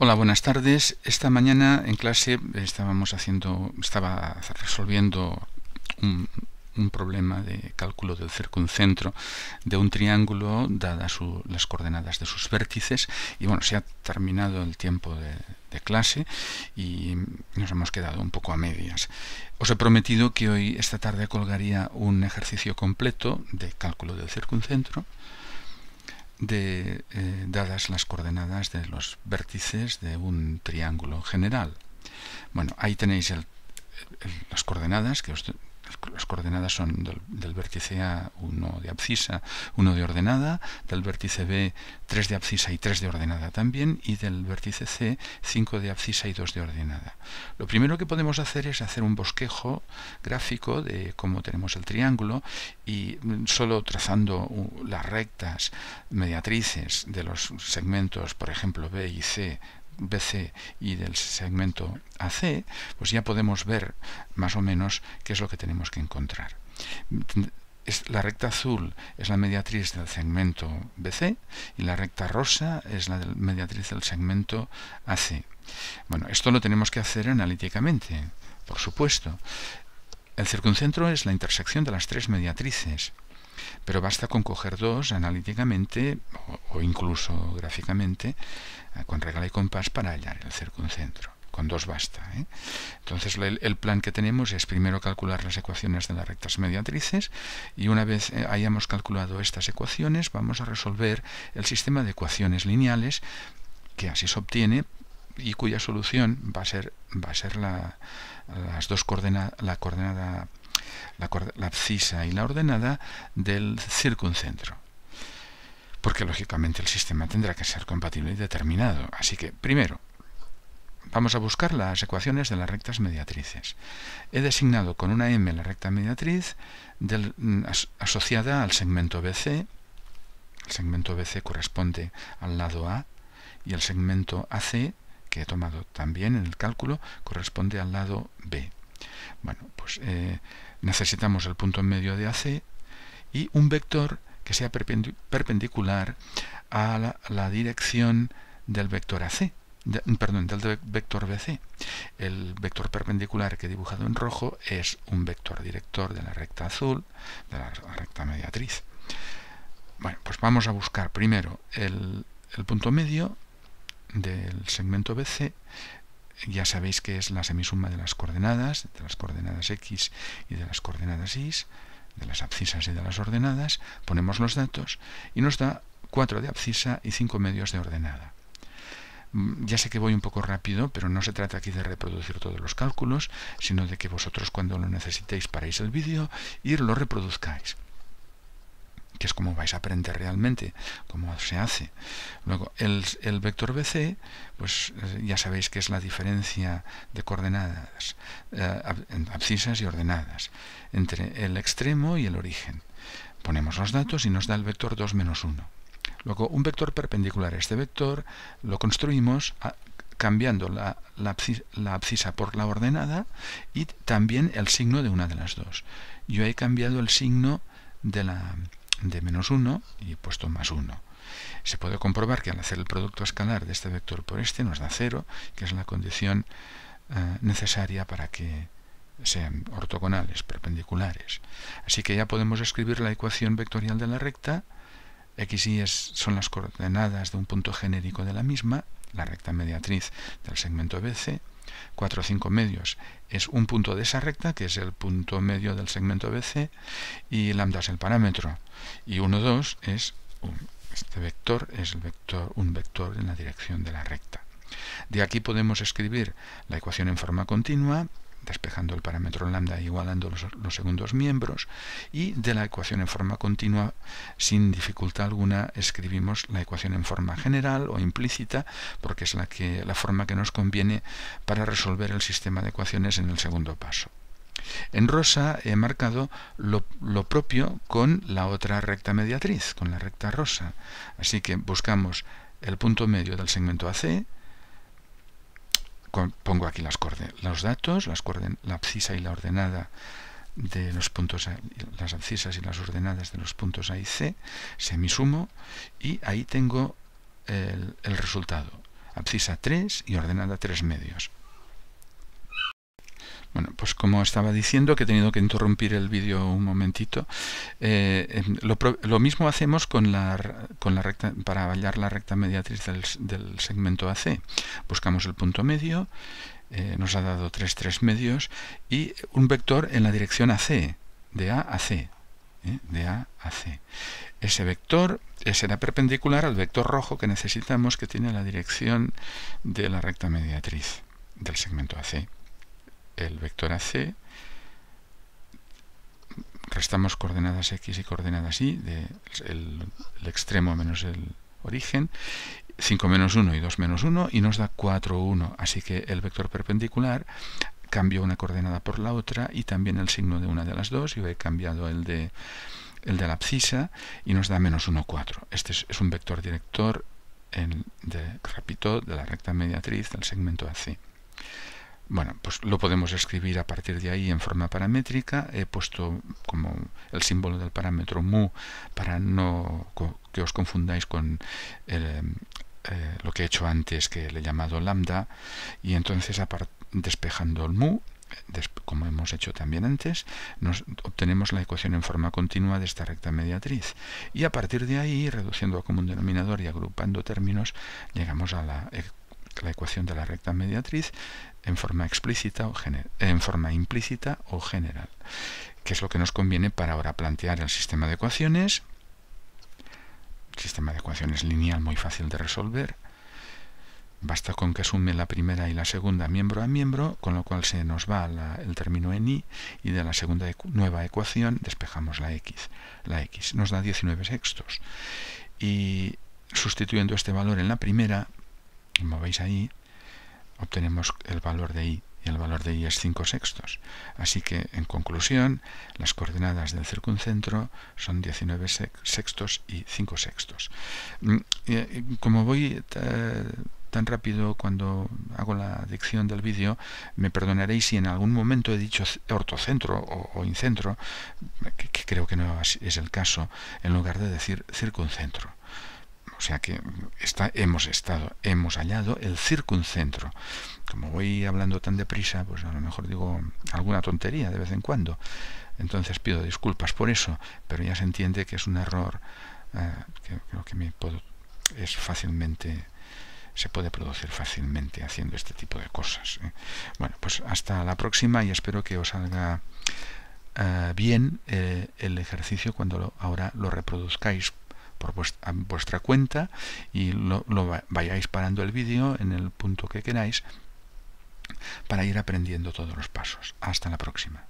Hola, buenas tardes. Esta mañana en clase estábamos haciendo, estaba resolviendo un, problema de cálculo del circuncentro de un triángulo dadas las coordenadas de sus vértices y bueno, se ha terminado el tiempo de, de, clase y nos hemos quedado un poco a medias. Os he prometido que hoy esta tarde colgaría un ejercicio completo de cálculo del circuncentro de, eh, dadas las coordenadas de los vértices de un triángulo general. Bueno, ahí tenéis las coordenadas que os las coordenadas son del, vértice A 1 de abscisa, 1 de ordenada, del vértice B 3 de abscisa y 3 de ordenada también, y del vértice C 5 de abscisa y 2 de ordenada. Lo primero que podemos hacer es hacer un bosquejo gráfico de cómo tenemos el triángulo y mm, solo trazando las rectas mediatrices de los segmentos, por ejemplo, B y C BC y del segmento AC, pues ya podemos ver más o menos qué es lo que tenemos que encontrar. La recta azul es la mediatriz del segmento BC y la recta rosa es la mediatriz del segmento AC. Bueno, esto lo tenemos que hacer analíticamente, por supuesto. El circuncentro es la intersección de las tres mediatrices. Pero basta con coger dos analíticamente o, incluso gráficamente eh, con regla y compás para hallar el circuncentro con dos basta. ¿eh? Entonces el, plan que tenemos es primero calcular las ecuaciones de las rectas mediatrices y una vez eh, hayamos calculado estas ecuaciones vamos a resolver el sistema de ecuaciones lineales que así se obtiene y cuya solución va a ser, va a ser la, las dos la coordenada la, abscisa y la ordenada del circuncentro. Porque lógicamente el sistema tendrá que ser compatible y determinado. Así que, primero, vamos a buscar las ecuaciones de las rectas mediatrices. He designado con una M la recta mediatriz mm, asociada al segmento BC. El segmento BC corresponde al lado A y el segmento AC, que he tomado también en el cálculo, corresponde al lado B. Bueno, pues eh, necesitamos el punto medio de AC y un vector que sea perpendicular a la, dirección del vector AC, perdón, del vector BC. El vector perpendicular que he dibujado en rojo es un vector director de la recta azul, de la recta mediatriz. Bueno, pues vamos a buscar primero el, el punto medio del segmento BC ya sabéis que es la semisuma de las coordenadas, de las coordenadas x y de las coordenadas y, de las abscisas y de las ordenadas, ponemos los datos y nos da 4 de abscisa y 5 medios de ordenada. Mm, ya sé que voy un poco rápido, pero no se trata aquí de reproducir todos los cálculos, sino de que vosotros cuando lo necesitéis paréis el vídeo y lo reproduzcáis que es como vais a aprender realmente cómo se hace. Luego, el, vector BC, pues eh, ya sabéis que es la diferencia de coordenadas, eh, abscisas y ordenadas, entre el extremo y el origen. Ponemos los datos y nos da el vector 2 menos 1. Luego, un vector perpendicular a este vector lo construimos ah, cambiando la, la, abscisa por la ordenada y también el signo de una de las dos. Yo he cambiado el signo de la, de menos 1 y puesto más 1. Se puede comprobar que al hacer el producto escalar de este vector por este nos da 0, que es la condición eh, necesaria para que sean ortogonales, perpendiculares. Así que ya podemos escribir la ecuación vectorial de la recta, x y son las coordenadas de un punto genérico de la misma, la recta mediatriz del segmento BC, 4 o 5 medios es un punto de esa recta, que es el punto medio del segmento BC, y lambda es el parámetro. Y 1, 2 es este vector, es el vector, un vector en la dirección de la recta. De aquí podemos escribir la ecuación en forma continua despejando el parámetro lambda e igualando los, segundos miembros, y de la ecuación en forma continua, sin dificultad alguna, escribimos la ecuación en forma general o implícita, porque es la, que, la forma que nos conviene para resolver el sistema de ecuaciones en el segundo paso. En rosa he marcado lo, lo, propio con la otra recta mediatriz, con la recta rosa. Así que buscamos el punto medio del segmento AC, pongo aquí las los datos, las la abscisa y la ordenada de los puntos, las abscisas y las ordenadas de los puntos A y C, semisumo, y ahí tengo el, el resultado, abscisa 3 y ordenada 3 medios. Bueno, pues como estaba diciendo, que he tenido que interrumpir el vídeo un momentito, eh, em, lo, mismo hacemos con la, con la recta, para hallar la recta mediatriz del, segmento AC. Buscamos el punto medio, eh, nos ha dado 3, 3 medios, y un vector en la dirección AC, de A a C. De A a C. ¿eh? Ese vector será perpendicular al vector rojo que necesitamos que tiene la dirección de la recta mediatriz del segmento AC el vector AC, restamos coordenadas X y coordenadas Y, de el, extremo menos el origen, 5 menos 1 y 2 menos 1, y nos da 4, 1. Así que el vector perpendicular cambió una coordenada por la otra y también el signo de una de las dos. Yo he cambiado el de, el de la abscisa y nos da menos 1, 4. Este es, un vector director, de, repito, de la recta mediatriz del segmento AC. Bueno, pues lo podemos escribir a partir de ahí en forma paramétrica. He puesto como el símbolo del parámetro mu para no que os confundáis con eh, lo que he hecho antes que le he llamado lambda. Y entonces despejando el mu, como hemos hecho también antes, obtenemos la ecuación en forma continua de esta recta mediatriz. Y a partir de ahí, reduciendo a común denominador y agrupando términos, llegamos a la ecuación la ecuación de la recta mediatriz en forma explícita o en forma implícita o general, que es lo que nos conviene para ahora plantear el sistema de ecuaciones, sistema de ecuaciones lineal muy fácil de resolver, basta con que sume la primera y la segunda miembro a miembro, con lo cual se nos va el término en y de la segunda nueva ecuación despejamos la x. La x nos da 19 sextos. Y sustituyendo este valor en la primera, movéis ahí, obtenemos el valor de i y el valor de i es 5 sextos. Así que, en conclusión, las coordenadas del circuncentro son 19 sextos y 5 sextos. Mm, como voy eh, tan rápido cuando hago la dicción del vídeo, me perdonaréis si en algún momento he dicho ortocentro o, incentro, que, creo que no es el caso, en lugar de decir circuncentro. O sea que está, hemos estado, hemos hallado el circuncentro. Como voy hablando tan deprisa, pues a lo mejor digo alguna tontería de vez en cuando. Entonces pido disculpas por eso, pero ya se entiende que es un error eh, que creo que es fácilmente se puede producir fácilmente haciendo este tipo de cosas. ¿eh? Bueno, pues hasta la próxima y espero que os salga eh, bien el ejercicio cuando ahora lo reproduzcáis por vuestra, cuenta y lo vayáis parando el vídeo en el punto que queráis para ir aprendiendo todos los pasos. Hasta la próxima.